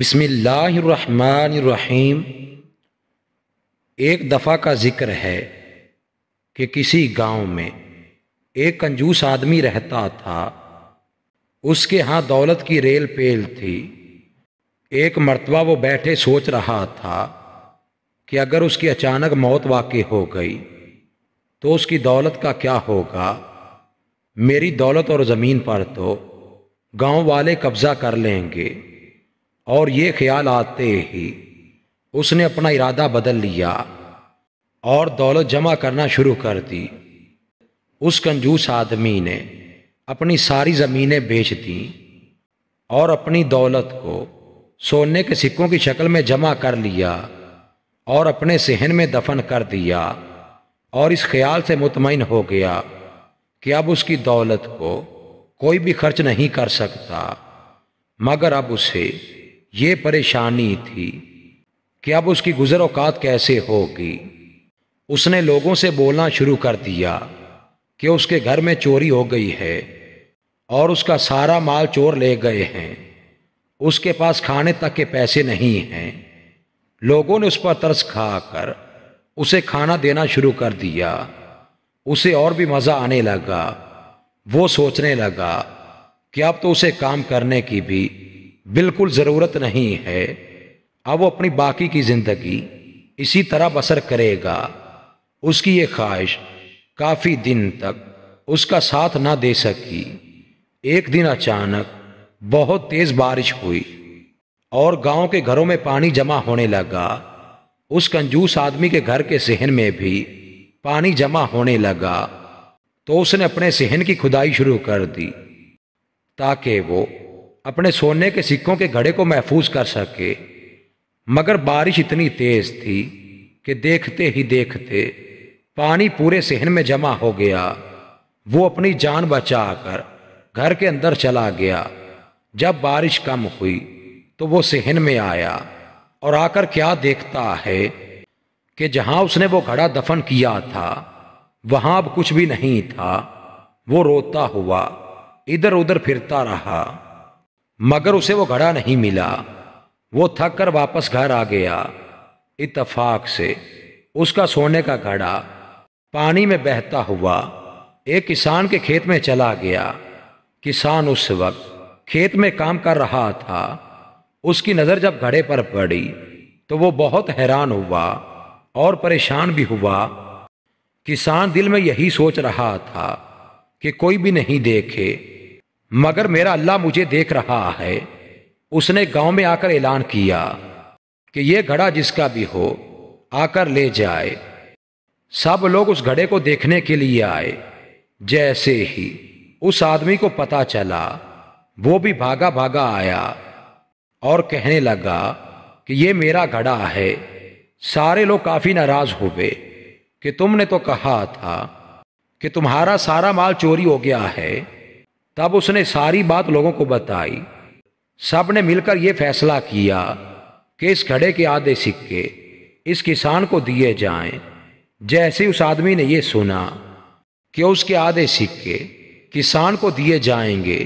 बिसमीम एक दफ़ा का ज़िक्र है कि किसी गांव में एक कंजूस आदमी रहता था उसके यहाँ दौलत की रेल पेल थी एक मरतबा वो बैठे सोच रहा था कि अगर उसकी अचानक मौत वाक़ हो गई तो उसकी दौलत का क्या होगा मेरी दौलत और ज़मीन पर तो गांव वाले कब्ज़ा कर लेंगे और ये ख्याल आते ही उसने अपना इरादा बदल लिया और दौलत जमा करना शुरू कर दी उस कंजूस आदमी ने अपनी सारी ज़मीनें बेच दी और अपनी दौलत को सोने के सिक्कों की शक्ल में जमा कर लिया और अपने सहन में दफन कर दिया और इस ख्याल से मुतमिन हो गया कि अब उसकी दौलत को कोई भी खर्च नहीं कर सकता मगर अब उसे ये परेशानी थी कि अब उसकी गुजर औकात कैसे होगी उसने लोगों से बोलना शुरू कर दिया कि उसके घर में चोरी हो गई है और उसका सारा माल चोर ले गए हैं उसके पास खाने तक के पैसे नहीं हैं लोगों ने उस पर तरस खाकर उसे खाना देना शुरू कर दिया उसे और भी मज़ा आने लगा वो सोचने लगा कि अब तो उसे काम करने की भी बिल्कुल ज़रूरत नहीं है अब वो अपनी बाकी की ज़िंदगी इसी तरह बसर करेगा उसकी ये ख्वाहिश काफ़ी दिन तक उसका साथ ना दे सकी एक दिन अचानक बहुत तेज़ बारिश हुई और गांव के घरों में पानी जमा होने लगा उस कंजूस आदमी के घर के सहन में भी पानी जमा होने लगा तो उसने अपने सहन की खुदाई शुरू कर दी ताकि वो अपने सोने के सिक्कों के घड़े को महफूज कर सके मगर बारिश इतनी तेज थी कि देखते ही देखते पानी पूरे सहन में जमा हो गया वो अपनी जान बचाकर घर के अंदर चला गया जब बारिश कम हुई तो वो सहन में आया और आकर क्या देखता है कि जहां उसने वो घड़ा दफन किया था वहां अब कुछ भी नहीं था वो रोता हुआ इधर उधर फिरता रहा मगर उसे वो घड़ा नहीं मिला वो थक कर वापस घर आ गया इतफाक से उसका सोने का घड़ा पानी में बहता हुआ एक किसान के खेत में चला गया किसान उस वक्त खेत में काम कर रहा था उसकी नज़र जब घड़े पर पड़ी तो वो बहुत हैरान हुआ और परेशान भी हुआ किसान दिल में यही सोच रहा था कि कोई भी नहीं देखे मगर मेरा अल्लाह मुझे देख रहा है उसने गांव में आकर ऐलान किया कि यह घड़ा जिसका भी हो आकर ले जाए सब लोग उस घड़े को देखने के लिए आए जैसे ही उस आदमी को पता चला वो भी भागा भागा आया और कहने लगा कि ये मेरा घड़ा है सारे लोग काफ़ी नाराज़ हो गए कि तुमने तो कहा था कि तुम्हारा सारा माल चोरी हो गया है तब उसने सारी बात लोगों को बताई सब ने मिलकर यह फैसला किया कि इस घड़े के आधे सिक्के इस किसान को दिए जाएं। जैसे उस आदमी ने यह सुना कि उसके आधे सिक्के किसान को दिए जाएंगे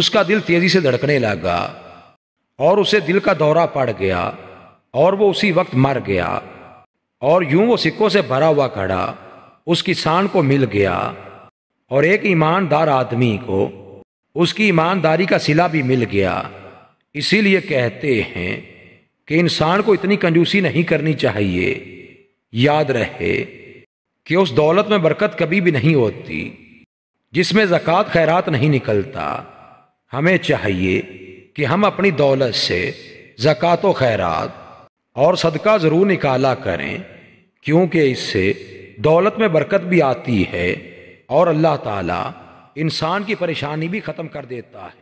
उसका दिल तेजी से धड़कने लगा और उसे दिल का दौरा पड़ गया और वो उसी वक्त मर गया और यूं वो सिक्कों से भरा हुआ खड़ा उस किसान को मिल गया और एक ईमानदार आदमी को उसकी ईमानदारी का सिला भी मिल गया इसीलिए कहते हैं कि इंसान को इतनी कंजूसी नहीं करनी चाहिए याद रहे कि उस दौलत में बरकत कभी भी नहीं होती जिसमें ज़क़़त खैरात नहीं निकलता हमें चाहिए कि हम अपनी दौलत से ज़क़़त व खैरात और सदका ज़रूर निकाला करें क्योंकि इससे दौलत में बरकत भी आती है और अल्लाह ताला इंसान की परेशानी भी ख़त्म कर देता है